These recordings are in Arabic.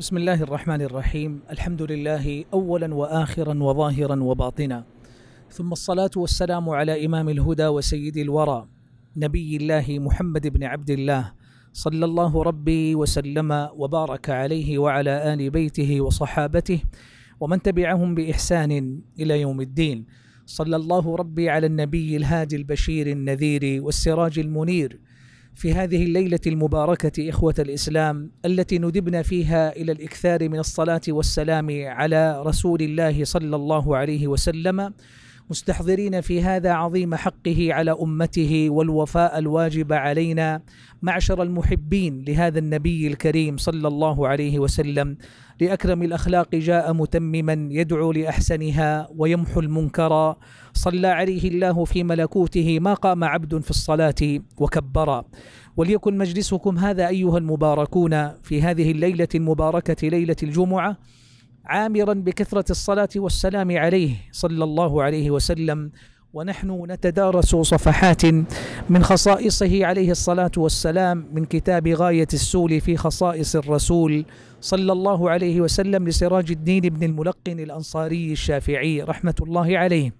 بسم الله الرحمن الرحيم الحمد لله اولا واخرا وظاهرا وباطنا ثم الصلاه والسلام على امام الهدى وسيد الورى نبي الله محمد بن عبد الله صلى الله ربي وسلم وبارك عليه وعلى ال بيته وصحابته ومن تبعهم باحسان الى يوم الدين صلى الله ربي على النبي الهادي البشير النذير والسراج المنير في هذه الليله المباركه اخوه الاسلام التي ندبنا فيها الى الاكثار من الصلاه والسلام على رسول الله صلى الله عليه وسلم مستحضرين في هذا عظيم حقه على امته والوفاء الواجب علينا معشر المحبين لهذا النبي الكريم صلى الله عليه وسلم لاكرم الاخلاق جاء متمما يدعو لاحسنها ويمحو المنكر صلى عليه الله في ملكوته ما قام عبد في الصلاه وكبرا وليكن مجلسكم هذا ايها المباركون في هذه الليله المباركه ليله الجمعه عامرا بكثرة الصلاة والسلام عليه صلى الله عليه وسلم ونحن نتدارس صفحات من خصائصه عليه الصلاة والسلام من كتاب غاية السول في خصائص الرسول صلى الله عليه وسلم لسراج الدين بن الملقن الأنصاري الشافعي رحمة الله عليه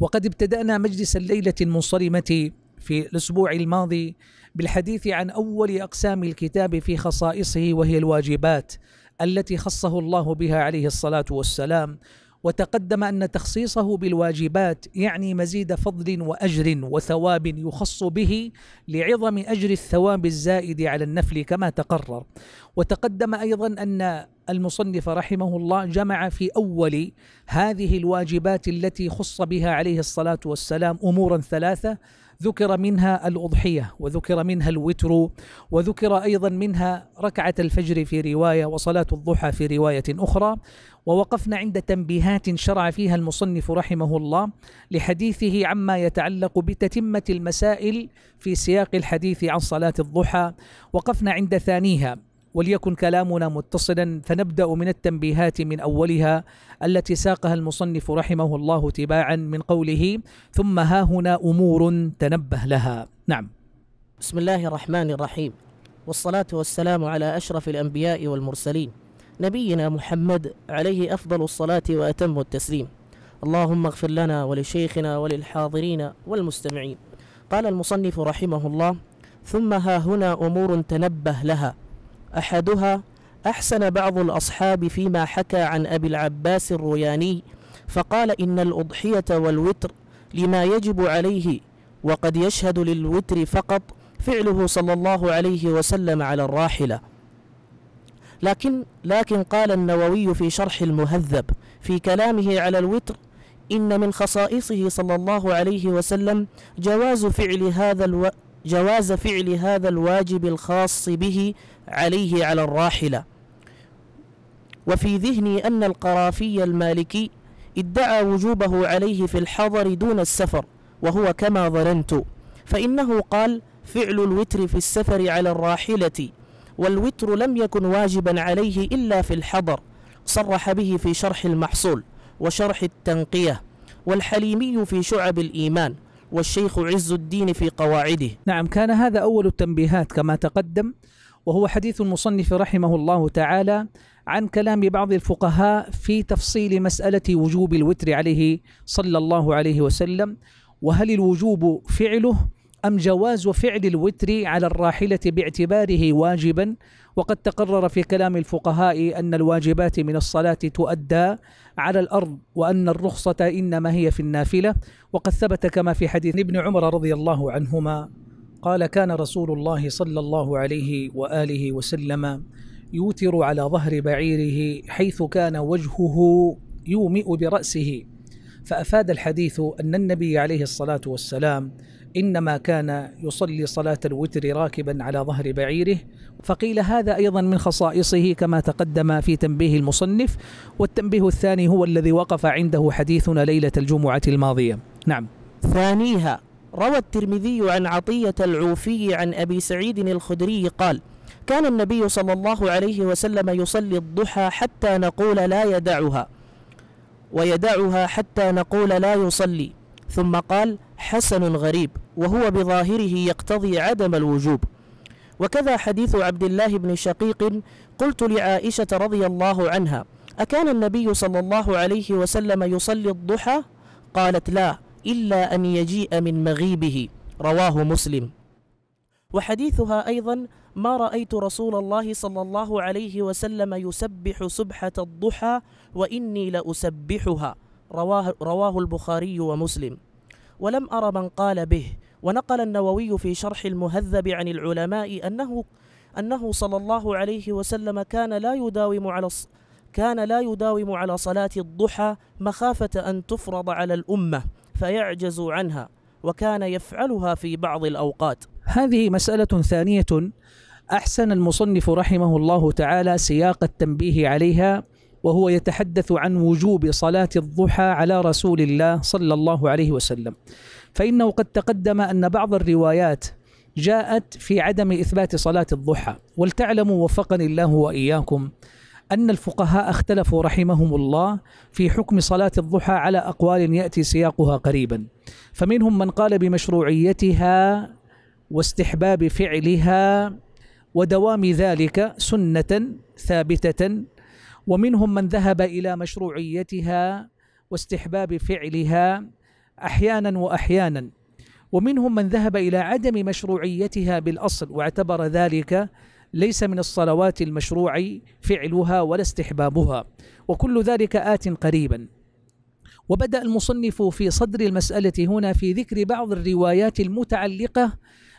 وقد ابتدأنا مجلس الليلة المنصرمة في الأسبوع الماضي بالحديث عن أول أقسام الكتاب في خصائصه وهي الواجبات التي خصه الله بها عليه الصلاه والسلام وتقدم ان تخصيصه بالواجبات يعني مزيد فضل واجر وثواب يخص به لعظم اجر الثواب الزائد على النفل كما تقرر وتقدم ايضا ان المصنف رحمه الله جمع في اول هذه الواجبات التي خص بها عليه الصلاه والسلام امورا ثلاثه ذكر منها الأضحية وذكر منها الوتر وذكر أيضا منها ركعة الفجر في رواية وصلاة الضحى في رواية أخرى ووقفنا عند تنبيهات شرع فيها المصنف رحمه الله لحديثه عما يتعلق بتتمة المسائل في سياق الحديث عن صلاة الضحى وقفنا عند ثانيها وليكن كلامنا متصلا فنبدا من التنبيهات من اولها التي ساقها المصنف رحمه الله تباعا من قوله ثم ها هنا امور تنبه لها نعم بسم الله الرحمن الرحيم والصلاه والسلام على اشرف الانبياء والمرسلين نبينا محمد عليه افضل الصلاه واتم التسليم اللهم اغفر لنا ولشيخنا وللحاضرين والمستمعين قال المصنف رحمه الله ثم ها هنا امور تنبه لها أحدها أحسن بعض الأصحاب فيما حكى عن أبي العباس الروياني فقال إن الأضحية والوتر لما يجب عليه وقد يشهد للوتر فقط فعله صلى الله عليه وسلم على الراحلة لكن لكن قال النووي في شرح المهذب في كلامه على الوتر إن من خصائصه صلى الله عليه وسلم جواز فعل هذا الو... جواز فعل هذا الواجب الخاص به عليه على الراحلة وفي ذهني أن القرافي المالكي ادعى وجوبه عليه في الحضر دون السفر وهو كما ظننت فإنه قال فعل الوتر في السفر على الراحلة والوتر لم يكن واجبا عليه إلا في الحضر صرح به في شرح المحصول وشرح التنقية والحليمي في شعب الإيمان والشيخ عز الدين في قواعده نعم كان هذا أول التنبيهات كما تقدم وهو حديث المصنف رحمه الله تعالى عن كلام بعض الفقهاء في تفصيل مسألة وجوب الوتر عليه صلى الله عليه وسلم وهل الوجوب فعله أم جواز فعل الوتر على الراحلة باعتباره واجبا وقد تقرر في كلام الفقهاء أن الواجبات من الصلاة تؤدى على الأرض وأن الرخصة إنما هي في النافلة وقد ثبت كما في حديث ابن عمر رضي الله عنهما قال كان رسول الله صلى الله عليه وآله وسلم يوتر على ظهر بعيره حيث كان وجهه يومئ برأسه فأفاد الحديث أن النبي عليه الصلاة والسلام إنما كان يصلي صلاة الوتر راكبا على ظهر بعيره فقيل هذا أيضا من خصائصه كما تقدم في تنبيه المصنف والتنبيه الثاني هو الذي وقف عنده حديثنا ليلة الجمعة الماضية نعم ثانيها روى الترمذي عن عطية العوفي عن أبي سعيد الخدري قال كان النبي صلى الله عليه وسلم يصلي الضحى حتى نقول لا يدعها ويدعها حتى نقول لا يصلي ثم قال حسن غريب وهو بظاهره يقتضي عدم الوجوب وكذا حديث عبد الله بن شقيق قلت لعائشة رضي الله عنها أكان النبي صلى الله عليه وسلم يصلي الضحى قالت لا إلا أن يجيء من مغيبه رواه مسلم وحديثها أيضا ما رأيت رسول الله صلى الله عليه وسلم يسبح سبحة الضحى وإني لأسبحها رواه, رواه البخاري ومسلم ولم أر من قال به ونقل النووي في شرح المهذب عن العلماء أنه أنه صلى الله عليه وسلم كان لا يداوم على كان لا يداوم على صلاة الضحى مخافة أن تفرض على الأمة فيعجز عنها وكان يفعلها في بعض الأوقات هذه مسألة ثانية أحسن المصنف رحمه الله تعالى سياق التنبيه عليها وهو يتحدث عن وجوب صلاة الضحى على رسول الله صلى الله عليه وسلم فإنه قد تقدم أن بعض الروايات جاءت في عدم إثبات صلاة الضحى ولتعلموا وفقني الله وإياكم أن الفقهاء اختلفوا رحمهم الله في حكم صلاة الضحى على أقوال يأتي سياقها قريبا فمنهم من قال بمشروعيتها واستحباب فعلها ودوام ذلك سنة ثابتة ومنهم من ذهب إلى مشروعيتها واستحباب فعلها احيانا واحيانا ومنهم من ذهب الى عدم مشروعيتها بالاصل واعتبر ذلك ليس من الصلوات المشروع فعلها ولا استحبابها وكل ذلك ات قريبا وبدا المصنف في صدر المساله هنا في ذكر بعض الروايات المتعلقه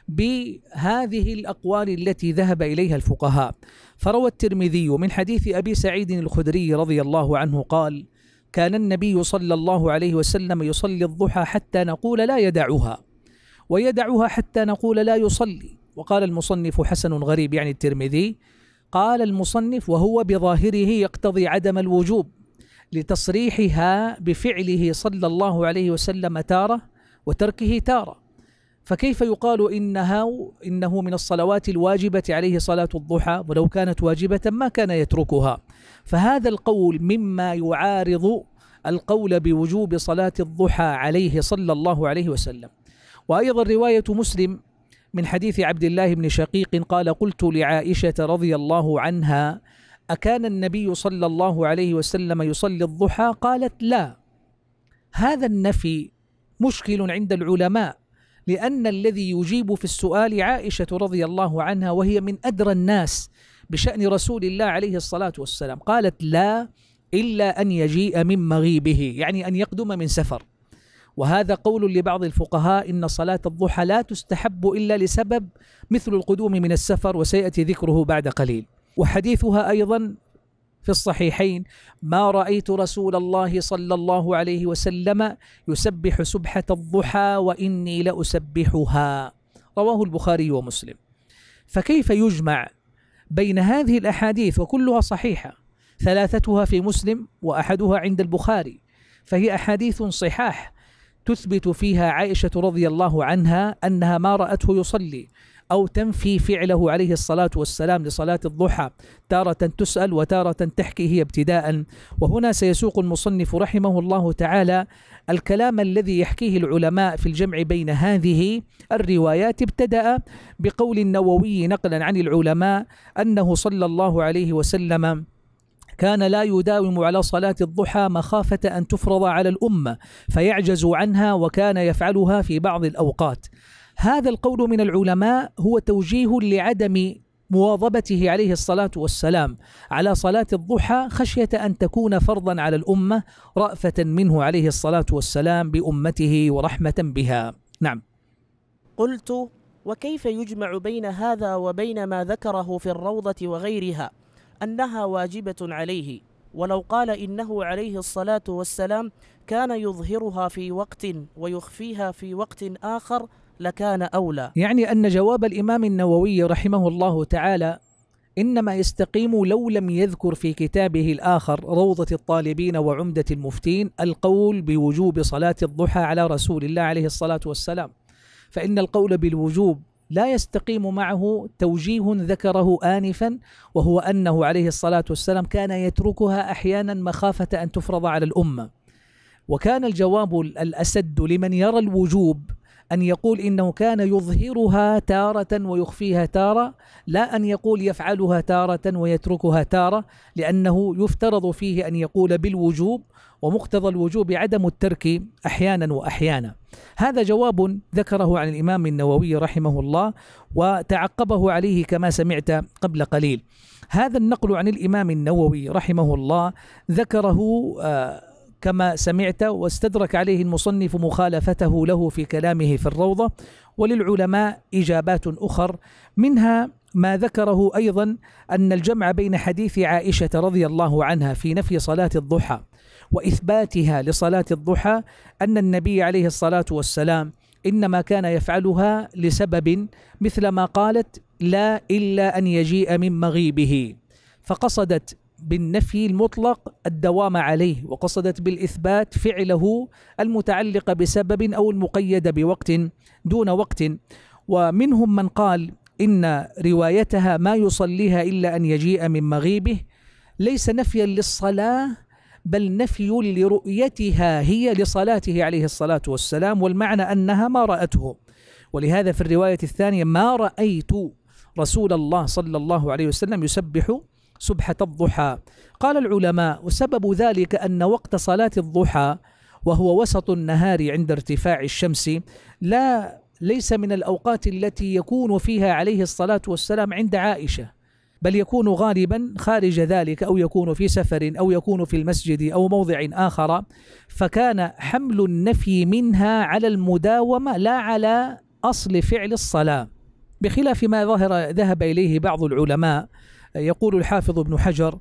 بهذه الاقوال التي ذهب اليها الفقهاء فروى الترمذي من حديث ابي سعيد الخدري رضي الله عنه قال كان النبي صلى الله عليه وسلم يصلي الضحى حتى نقول لا يدعها ويدعها حتى نقول لا يصلي وقال المصنف حسن غريب يعني الترمذي قال المصنف وهو بظاهره يقتضي عدم الوجوب لتصريحها بفعله صلى الله عليه وسلم تارة وتركه تارة فكيف يقال إنها إنه من الصلوات الواجبة عليه صلاة الضحى ولو كانت واجبة ما كان يتركها فهذا القول مما يعارض القول بوجوب صلاة الضحى عليه صلى الله عليه وسلم وأيضا رواية مسلم من حديث عبد الله بن شقيق قال قلت لعائشة رضي الله عنها أكان النبي صلى الله عليه وسلم يصلي الضحى قالت لا هذا النفي مشكل عند العلماء لأن الذي يجيب في السؤال عائشة رضي الله عنها وهي من أدرى الناس بشأن رسول الله عليه الصلاة والسلام قالت لا إلا أن يجيء من مغيبه يعني أن يقدم من سفر وهذا قول لبعض الفقهاء إن صلاة الضحى لا تستحب إلا لسبب مثل القدوم من السفر وسيأتي ذكره بعد قليل وحديثها أيضا في الصحيحين ما رأيت رسول الله صلى الله عليه وسلم يسبح سبحة الضحى وإني لأسبحها رواه البخاري ومسلم فكيف يجمع بين هذه الأحاديث وكلها صحيحة ثلاثتها في مسلم وأحدها عند البخاري فهي أحاديث صحاح تثبت فيها عائشة رضي الله عنها أنها ما رأته يصلي أو تنفي فعله عليه الصلاة والسلام لصلاة الضحى تارة تسأل وتارة تحكي هي ابتداء وهنا سيسوق المصنف رحمه الله تعالى الكلام الذي يحكيه العلماء في الجمع بين هذه الروايات ابتدأ بقول النووي نقلا عن العلماء أنه صلى الله عليه وسلم كان لا يداوم على صلاة الضحى مخافة أن تفرض على الأمة فيعجز عنها وكان يفعلها في بعض الأوقات هذا القول من العلماء هو توجيه لعدم مواظبته عليه الصلاة والسلام على صلاة الضحى خشية أن تكون فرضا على الأمة رأفة منه عليه الصلاة والسلام بأمته ورحمة بها نعم قلت وكيف يجمع بين هذا وبين ما ذكره في الروضة وغيرها أنها واجبة عليه ولو قال إنه عليه الصلاة والسلام كان يظهرها في وقت ويخفيها في وقت آخر لكان أولى يعني أن جواب الإمام النووي رحمه الله تعالى إنما يستقيم لو لم يذكر في كتابه الآخر روضة الطالبين وعمدة المفتين القول بوجوب صلاة الضحى على رسول الله عليه الصلاة والسلام فإن القول بالوجوب لا يستقيم معه توجيه ذكره آنفا وهو أنه عليه الصلاة والسلام كان يتركها أحيانا مخافة أن تفرض على الأمة وكان الجواب الأسد لمن يرى الوجوب أن يقول إنه كان يظهرها تارة ويخفيها تارة لا أن يقول يفعلها تارة ويتركها تارة لأنه يفترض فيه أن يقول بالوجوب ومقتضى الوجوب عدم الترك أحيانا وأحيانا هذا جواب ذكره عن الإمام النووي رحمه الله وتعقبه عليه كما سمعت قبل قليل هذا النقل عن الإمام النووي رحمه الله ذكره آه كما سمعت واستدرك عليه المصنف مخالفته له في كلامه في الروضة وللعلماء إجابات أخر منها ما ذكره أيضا أن الجمع بين حديث عائشة رضي الله عنها في نفي صلاة الضحى وإثباتها لصلاة الضحى أن النبي عليه الصلاة والسلام إنما كان يفعلها لسبب مثل ما قالت لا إلا أن يجيء من مغيبه فقصدت بالنفي المطلق الدوام عليه وقصدت بالإثبات فعله المتعلق بسبب أو المقيد بوقت دون وقت ومنهم من قال إن روايتها ما يصليها إلا أن يجيء من مغيبه ليس نفيا للصلاة بل نفي لرؤيتها هي لصلاته عليه الصلاة والسلام والمعنى أنها ما رأته ولهذا في الرواية الثانية ما رأيت رسول الله صلى الله عليه وسلم يسبح سبحة الضحى قال العلماء وسبب ذلك أن وقت صلاة الضحى وهو وسط النهار عند ارتفاع الشمس لا ليس من الأوقات التي يكون فيها عليه الصلاة والسلام عند عائشة بل يكون غالبا خارج ذلك أو يكون في سفر أو يكون في المسجد أو موضع آخر فكان حمل النفي منها على المداومة لا على أصل فعل الصلاة بخلاف ما ظهر ذهب إليه بعض العلماء يقول الحافظ ابن حجر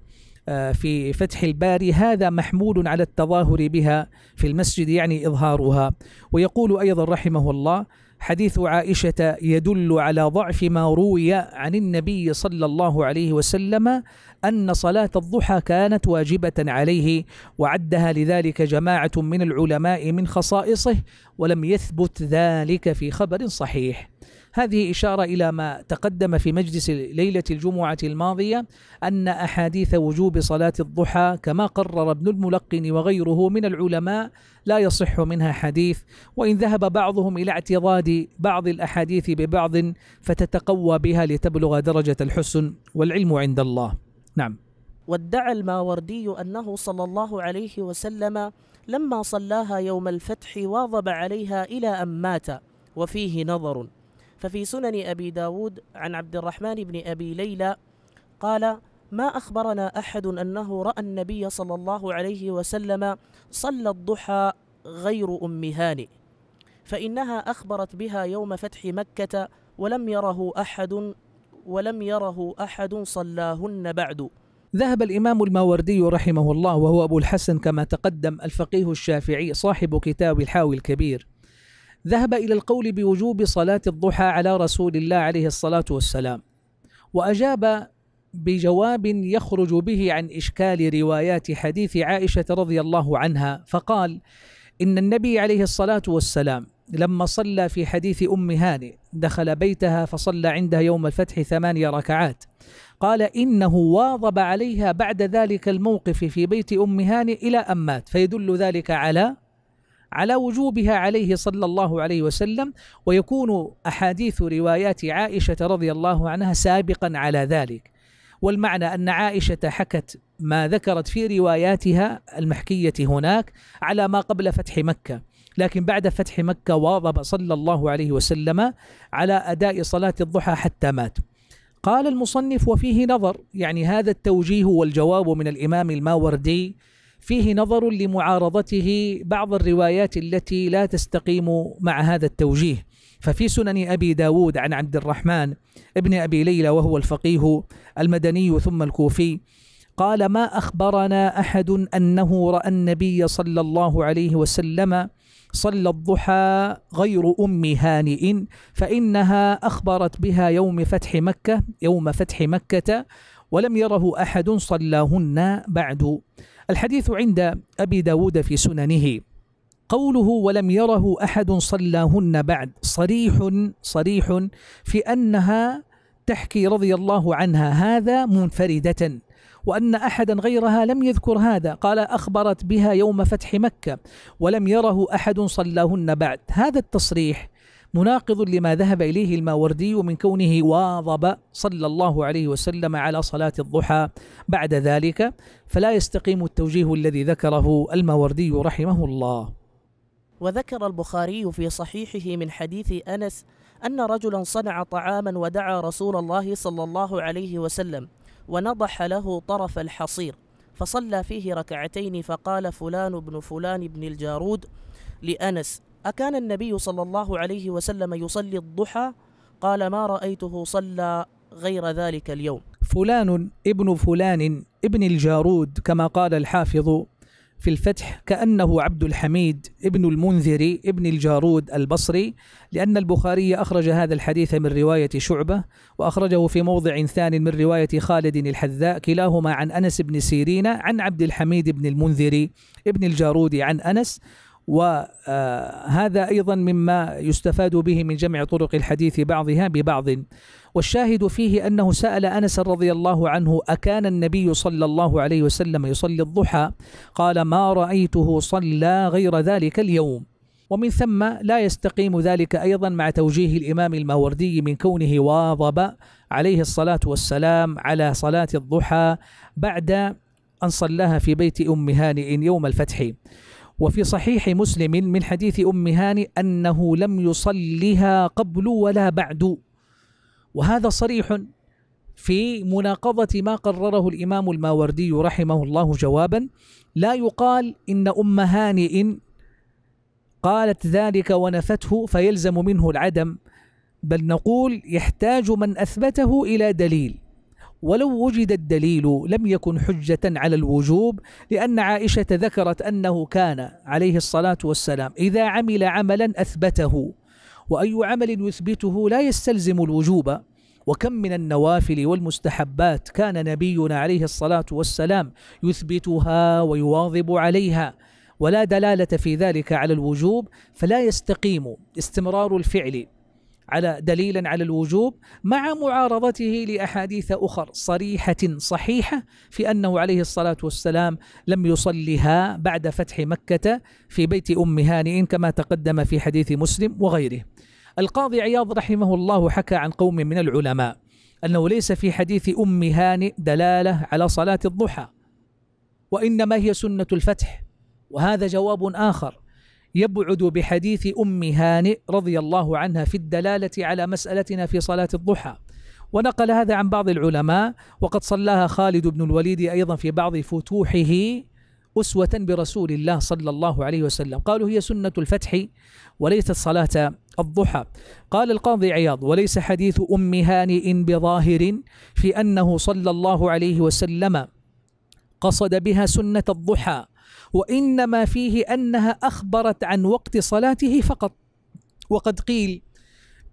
آه، في فتح الباري هذا محمول على التظاهر بها في المسجد يعني إظهارها ويقول أيضا رحمه الله حديث عائشة يدل على ضعف ما روي عن النبي صلى الله عليه وسلم أن صلاة الضحى كانت واجبة عليه وعدها لذلك جماعة من العلماء من خصائصه ولم يثبت ذلك في خبر صحيح هذه إشارة إلى ما تقدم في مجلس ليلة الجمعة الماضية أن أحاديث وجوب صلاة الضحى كما قرر ابن الملقن وغيره من العلماء لا يصح منها حديث وإن ذهب بعضهم إلى اعتضاد بعض الأحاديث ببعض فتتقوى بها لتبلغ درجة الحسن والعلم عند الله نعم وادعى الماوردي أنه صلى الله عليه وسلم لما صلاها يوم الفتح واظب عليها إلى أن مات وفيه نظر ففي سنن أبي داود عن عبد الرحمن بن أبي ليلى قال ما أخبرنا أحد أنه رأى النبي صلى الله عليه وسلم صلى الضحى غير أم هانئ فإنها أخبرت بها يوم فتح مكة ولم يره أحد ولم يره أحد صلاهن بعد ذهب الإمام الماوردي رحمه الله وهو أبو الحسن كما تقدم الفقيه الشافعي صاحب كتاب الحاوي الكبير ذهب إلى القول بوجوب صلاة الضحى على رسول الله عليه الصلاة والسلام وأجاب بجواب يخرج به عن إشكال روايات حديث عائشة رضي الله عنها فقال إن النبي عليه الصلاة والسلام لما صلى في حديث أم هاني دخل بيتها فصلى عندها يوم الفتح ثماني ركعات قال إنه واظب عليها بعد ذلك الموقف في بيت أم هاني إلى أن مات فيدل ذلك على على وجوبها عليه صلى الله عليه وسلم ويكون أحاديث روايات عائشة رضي الله عنها سابقا على ذلك والمعنى أن عائشة حكت ما ذكرت في رواياتها المحكية هناك على ما قبل فتح مكة لكن بعد فتح مكة واظب صلى الله عليه وسلم على أداء صلاة الضحى حتى مات قال المصنف وفيه نظر يعني هذا التوجيه والجواب من الإمام الماوردي فيه نظر لمعارضته بعض الروايات التي لا تستقيم مع هذا التوجيه ففي سنن أبي داود عن عبد الرحمن ابن أبي ليلى وهو الفقيه المدني ثم الكوفي قال ما أخبرنا أحد أنه رأى النبي صلى الله عليه وسلم صلى الضحى غير أم هانئ فإنها أخبرت بها يوم فتح مكة يوم فتح مكة ولم يره أحد صلاهن بعد الحديث عند أبي داود في سننه قوله ولم يره أحد صلاهن بعد صريح صريح في أنها تحكي رضي الله عنها هذا منفردة وأن أحدا غيرها لم يذكر هذا قال أخبرت بها يوم فتح مكة ولم يره أحد صلاهن بعد هذا التصريح مناقض لما ذهب إليه الماوردي من كونه واظب صلى الله عليه وسلم على صلاة الضحى بعد ذلك فلا يستقيم التوجيه الذي ذكره الماوردي رحمه الله وذكر البخاري في صحيحه من حديث أنس أن رجلا صنع طعاما ودعا رسول الله صلى الله عليه وسلم ونضح له طرف الحصير فصلى فيه ركعتين فقال فلان بن فلان بن الجارود لأنس أكان النبي صلى الله عليه وسلم يصلي الضحى قال ما رأيته صلى غير ذلك اليوم فلان ابن فلان ابن الجارود كما قال الحافظ في الفتح كأنه عبد الحميد ابن المنذر ابن الجارود البصري لأن البخاري أخرج هذا الحديث من رواية شعبة وأخرجه في موضع ثان من رواية خالد الحذاء كلاهما عن أنس بن سيرين عن عبد الحميد بن المنذر ابن الجارود عن أنس وهذا أيضا مما يستفاد به من جمع طرق الحديث بعضها ببعض والشاهد فيه أنه سأل أنس رضي الله عنه أكان النبي صلى الله عليه وسلم يصلي الضحى قال ما رأيته صلى غير ذلك اليوم ومن ثم لا يستقيم ذلك أيضا مع توجيه الإمام الماوردي من كونه واظب عليه الصلاة والسلام على صلاة الضحى بعد أن صلاها في بيت أم هانئ يوم الفتح وفي صحيح مسلم من حديث أم هاني أنه لم يصلها قبل ولا بعد وهذا صريح في مناقضة ما قرره الإمام الماوردي رحمه الله جوابا لا يقال إن أم هانئ قالت ذلك ونفته فيلزم منه العدم بل نقول يحتاج من أثبته إلى دليل ولو وجد الدليل لم يكن حجة على الوجوب لأن عائشة ذكرت أنه كان عليه الصلاة والسلام إذا عمل عملا أثبته وأي عمل يثبته لا يستلزم الوجوب وكم من النوافل والمستحبات كان نبينا عليه الصلاة والسلام يثبتها ويواظب عليها ولا دلالة في ذلك على الوجوب فلا يستقيم استمرار الفعل على دليلا على الوجوب مع معارضته لأحاديث أخر صريحة صحيحة في أنه عليه الصلاة والسلام لم يصلها بعد فتح مكة في بيت أم هانئ كما تقدم في حديث مسلم وغيره القاضي عياض رحمه الله حكى عن قوم من العلماء أنه ليس في حديث أم هانئ دلالة على صلاة الضحى وإنما هي سنة الفتح وهذا جواب آخر يبعد بحديث ام هانئ رضي الله عنها في الدلاله على مسالتنا في صلاه الضحى ونقل هذا عن بعض العلماء وقد صلاها خالد بن الوليد ايضا في بعض فتوحه اسوه برسول الله صلى الله عليه وسلم قالوا هي سنه الفتح وليست صلاه الضحى قال القاضي عياض وليس حديث ام هانئ بظاهر في انه صلى الله عليه وسلم قصد بها سنه الضحى وإنما فيه أنها أخبرت عن وقت صلاته فقط وقد قيل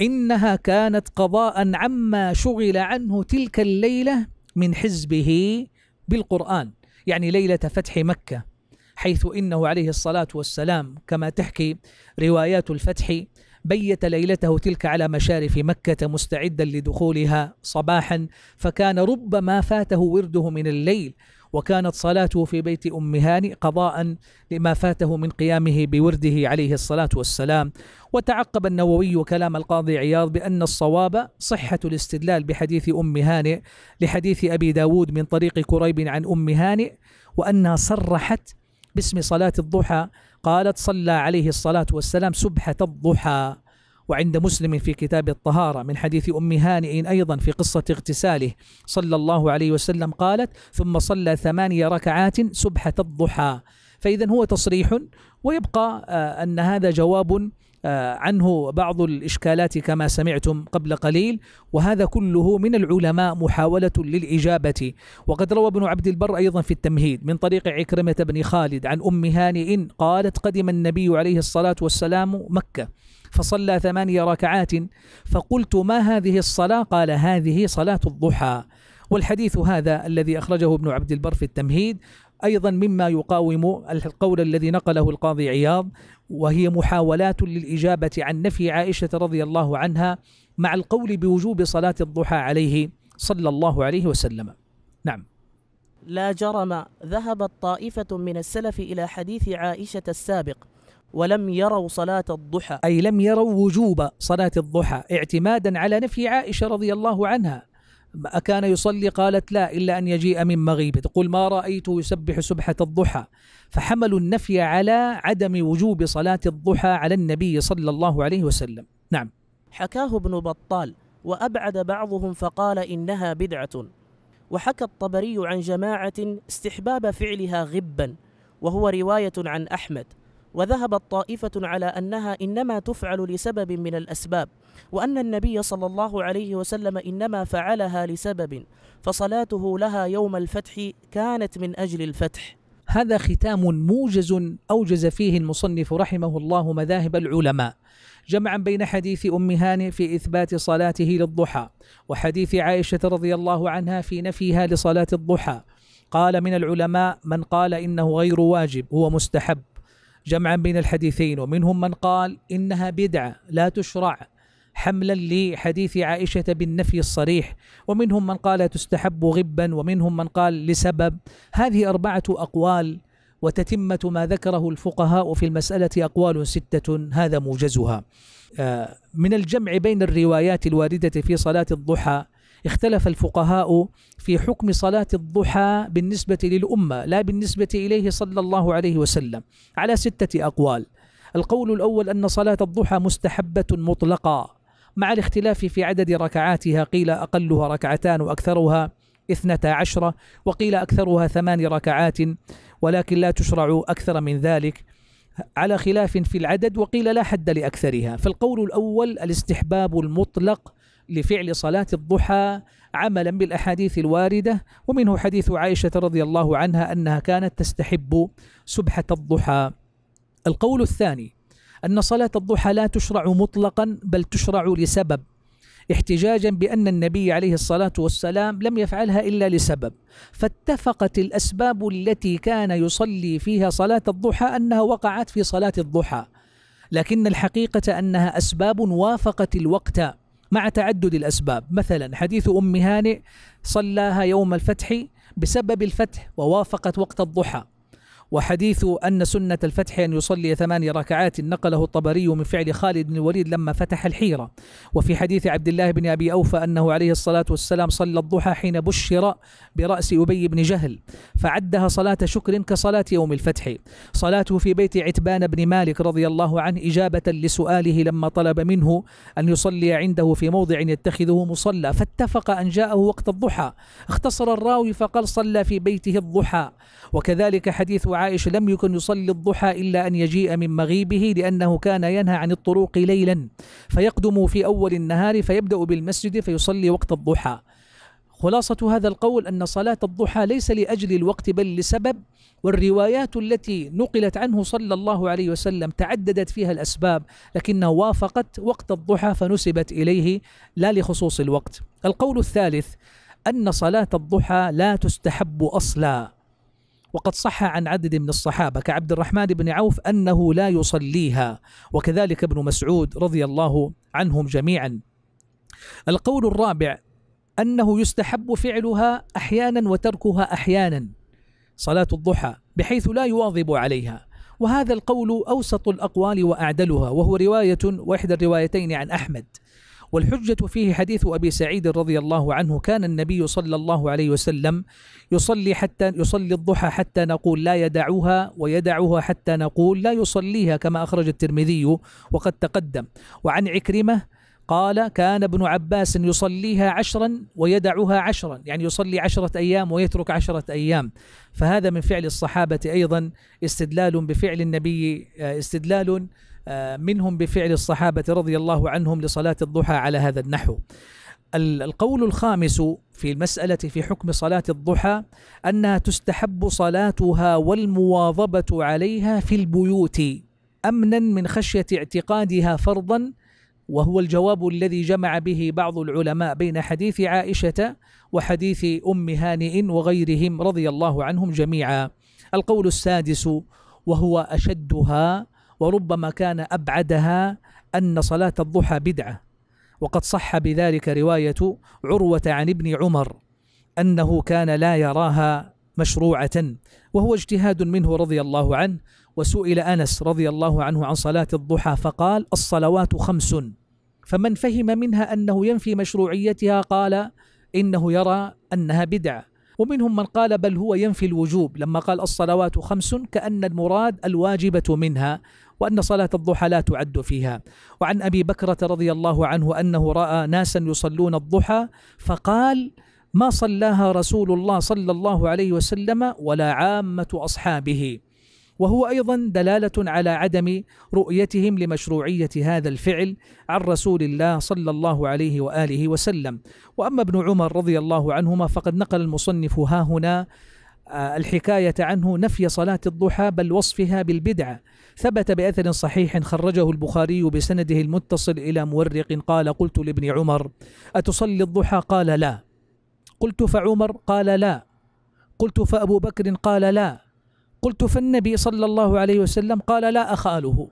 إنها كانت قضاء عما شغل عنه تلك الليلة من حزبه بالقرآن يعني ليلة فتح مكة حيث إنه عليه الصلاة والسلام كما تحكي روايات الفتح بيت ليلته تلك على مشارف مكة مستعدا لدخولها صباحا فكان ربما فاته ورده من الليل وكانت صلاته في بيت أم هاني قضاء لما فاته من قيامه بورده عليه الصلاة والسلام وتعقب النووي كلام القاضي عياض بأن الصواب صحة الاستدلال بحديث أم هانئ لحديث أبي داود من طريق كريب عن أم هانئ وأنها صرحت باسم صلاة الضحى قالت صلى عليه الصلاة والسلام سبحة الضحى وعند مسلم في كتاب الطهارة من حديث أم هانئ أيضا في قصة اغتساله صلى الله عليه وسلم قالت ثم صلى ثمانية ركعات سبحة الضحى فإذا هو تصريح ويبقى آه، أن هذا جواب آه، عنه بعض الإشكالات كما سمعتم قبل قليل وهذا كله من العلماء محاولة للإجابة وقد روى ابن عبد البر أيضا في التمهيد من طريق عكرمة بن خالد عن أم هانئ قالت قدم النبي عليه الصلاة والسلام مكة فصلى ثماني ركعات فقلت ما هذه الصلاة قال هذه صلاة الضحى والحديث هذا الذي أخرجه ابن عبد البر في التمهيد أيضا مما يقاوم القول الذي نقله القاضي عياض وهي محاولات للإجابة عن نفي عائشة رضي الله عنها مع القول بوجوب صلاة الضحى عليه صلى الله عليه وسلم نعم لا جرم ذهبت طائفة من السلف إلى حديث عائشة السابق ولم يروا صلاة الضحى أي لم يروا وجوب صلاة الضحى اعتمادا على نفي عائشة رضي الله عنها أكان يصلي قالت لا إلا أن يجيء من مغيبه تقول ما رأيته يسبح سبحة الضحى فحملوا النفي على عدم وجوب صلاة الضحى على النبي صلى الله عليه وسلم نعم حكاه ابن بطال وأبعد بعضهم فقال إنها بدعة وحكى الطبري عن جماعة استحباب فعلها غبا وهو رواية عن أحمد وذهبت طائفة على أنها إنما تفعل لسبب من الأسباب وأن النبي صلى الله عليه وسلم إنما فعلها لسبب فصلاته لها يوم الفتح كانت من أجل الفتح هذا ختام موجز أوجز فيه المصنف رحمه الله مذاهب العلماء جمعا بين حديث أم هانئ في إثبات صلاته للضحى وحديث عائشة رضي الله عنها في نفيها لصلاة الضحى قال من العلماء من قال إنه غير واجب هو مستحب جمعا بين الحديثين ومنهم من قال إنها بدعة لا تشرع حملا لحديث عائشة بالنفي الصريح ومنهم من قال تستحب غبا ومنهم من قال لسبب هذه أربعة أقوال وتتمة ما ذكره الفقهاء في المسألة أقوال ستة هذا موجزها آه، من الجمع بين الروايات الواردة في صلاة الضحى اختلف الفقهاء في حكم صلاة الضحى بالنسبة للأمة لا بالنسبة إليه صلى الله عليه وسلم على ستة أقوال القول الأول أن صلاة الضحى مستحبة مطلقة مع الاختلاف في عدد ركعاتها قيل أقلها ركعتان وأكثرها اثنتا عشرة وقيل أكثرها ثمان ركعات ولكن لا تشرع أكثر من ذلك على خلاف في العدد وقيل لا حد لأكثرها فالقول الأول الاستحباب المطلق لفعل صلاة الضحى عملا بالأحاديث الواردة ومنه حديث عائشة رضي الله عنها أنها كانت تستحب سبحة الضحى القول الثاني أن صلاة الضحى لا تشرع مطلقا بل تشرع لسبب احتجاجا بأن النبي عليه الصلاة والسلام لم يفعلها إلا لسبب فاتفقت الأسباب التي كان يصلي فيها صلاة الضحى أنها وقعت في صلاة الضحى لكن الحقيقة أنها أسباب وافقت الوقت مع تعدد الأسباب مثلا حديث أم هانئ صلاها يوم الفتح بسبب الفتح ووافقت وقت الضحى وحديث أن سنة الفتح أن يصلي ثماني ركعات نقله الطبري من فعل خالد بن الوليد لما فتح الحيرة وفي حديث عبد الله بن أبي أوفى أنه عليه الصلاة والسلام صلى الضحى حين بشر برأس أبي بن جهل فعدها صلاة شكر كصلاة يوم الفتح صلاته في بيت عتبان بن مالك رضي الله عنه إجابة لسؤاله لما طلب منه أن يصلي عنده في موضع يتخذه مصلى فاتفق أن جاءه وقت الضحى اختصر الراوي فقال صلى في بيته الضحى وكذلك حديث عائشة لم يكن يصلي الضحى إلا أن يجيء من مغيبه لأنه كان ينهى عن الطروق ليلا فيقدم في أول النهار فيبدأ بالمسجد فيصلي وقت الضحى خلاصة هذا القول أن صلاة الضحى ليس لأجل الوقت بل لسبب والروايات التي نقلت عنه صلى الله عليه وسلم تعددت فيها الأسباب لكنها وافقت وقت الضحى فنسبت إليه لا لخصوص الوقت القول الثالث أن صلاة الضحى لا تستحب أصلاً وقد صح عن عدد من الصحابة كعبد الرحمن بن عوف أنه لا يصليها وكذلك ابن مسعود رضي الله عنهم جميعا القول الرابع أنه يستحب فعلها أحيانا وتركها أحيانا صلاة الضحى بحيث لا يواظب عليها وهذا القول أوسط الأقوال وأعدلها وهو رواية وإحدى الروايتين عن أحمد والحجة فيه حديث أبي سعيد رضي الله عنه كان النبي صلى الله عليه وسلم يصلي حتى يصلي الضحى حتى نقول لا يدعوها ويدعها حتى نقول لا يصليها كما أخرج الترمذي وقد تقدم وعن عكرمة قال كان ابن عباس يصليها عشرا ويدعها عشرا يعني يصلي عشرة أيام ويترك عشرة أيام فهذا من فعل الصحابة أيضا استدلال بفعل النبي آه، استدلال آه، منهم بفعل الصحابة رضي الله عنهم لصلاة الضحى على هذا النحو القول الخامس في المسألة في حكم صلاة الضحى أنها تستحب صلاتها والمواظبة عليها في البيوت أمنا من خشية اعتقادها فرضا وهو الجواب الذي جمع به بعض العلماء بين حديث عائشة وحديث أم هانئ وغيرهم رضي الله عنهم جميعا القول السادس وهو أشدها وربما كان أبعدها أن صلاة الضحى بدعة وقد صح بذلك رواية عروة عن ابن عمر أنه كان لا يراها مشروعة وهو اجتهاد منه رضي الله عنه وسئل أنس رضي الله عنه عن صلاة الضحى فقال الصلوات خمس فمن فهم منها أنه ينفي مشروعيتها قال إنه يرى أنها بدعة ومنهم من قال بل هو ينفي الوجوب لما قال الصلوات خمس كأن المراد الواجبة منها وأن صلاة الضحى لا تعد فيها وعن أبي بكرة رضي الله عنه أنه رأى ناسا يصلون الضحى فقال ما صلاها رسول الله صلى الله عليه وسلم ولا عامة أصحابه وهو أيضا دلالة على عدم رؤيتهم لمشروعية هذا الفعل عن رسول الله صلى الله عليه وآله وسلم وأما ابن عمر رضي الله عنهما فقد نقل المصنف ها هنا آه، الحكاية عنه نفي صلاة الضحى بل وصفها بالبدعة ثبت بأثر صحيح خرجه البخاري بسنده المتصل إلى مورق قال قلت لابن عمر أتصلي الضحى قال لا قلت فعمر قال لا قلت فأبو بكر قال لا قلت فالنبي صلى الله عليه وسلم قال لا أخاله